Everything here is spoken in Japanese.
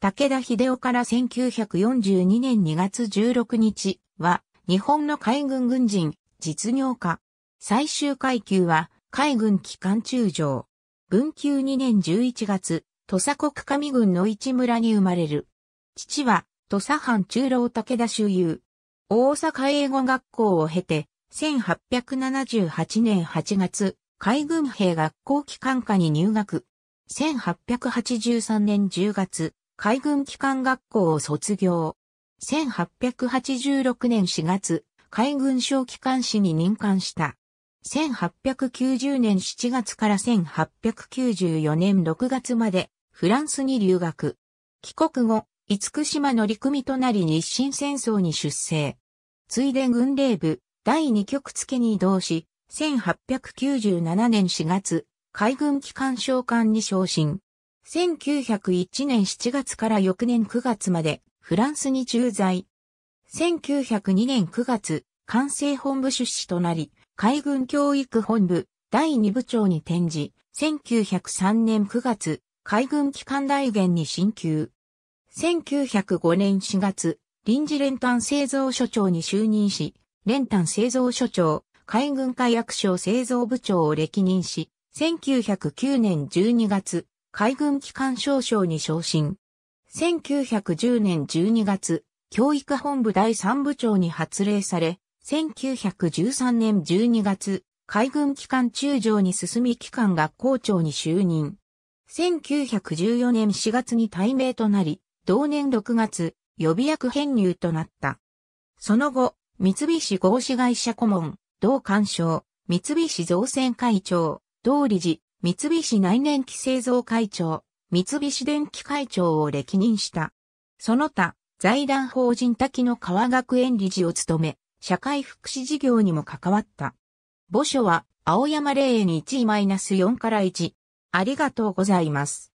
武田秀夫から1942年2月16日は、日本の海軍軍人、実業家。最終階級は、海軍機関中将。文久2年11月、土佐国上軍の市村に生まれる。父は、土佐藩中老武田周遊。大阪英語学校を経て、1878年8月、海軍兵学校機関科に入学。1883年10月、海軍機関学校を卒業。1886年4月、海軍省機関士に任官した。1890年7月から1894年6月までフランスに留学。帰国後、五島の陸海となり日清戦争に出征。ついで軍令部第二局付に移動し、1897年4月、海軍機関将官に昇進。1901年7月から翌年9月までフランスに駐在。1902年9月、管制本部出資となり、海軍教育本部第2部長に転じ、1903年9月、海軍機関大元に進級。1905年4月、臨時連単製造所長に就任し、連単製造所長、海軍海役所製造部長を歴任し、1909年12月、海軍機関少将に昇進。1910年12月、教育本部第3部長に発令され、1913年12月、海軍機関中将に進み機関学校長に就任。1914年4月に退命となり、同年6月、予備役編入となった。その後、三菱合資会社顧問、同官省、三菱造船会長、同理事、三菱内燃機製造会長、三菱電機会長を歴任した。その他、財団法人滝の川学園理事を務め、社会福祉事業にも関わった。墓所は、青山霊園1位 -4 から1。ありがとうございます。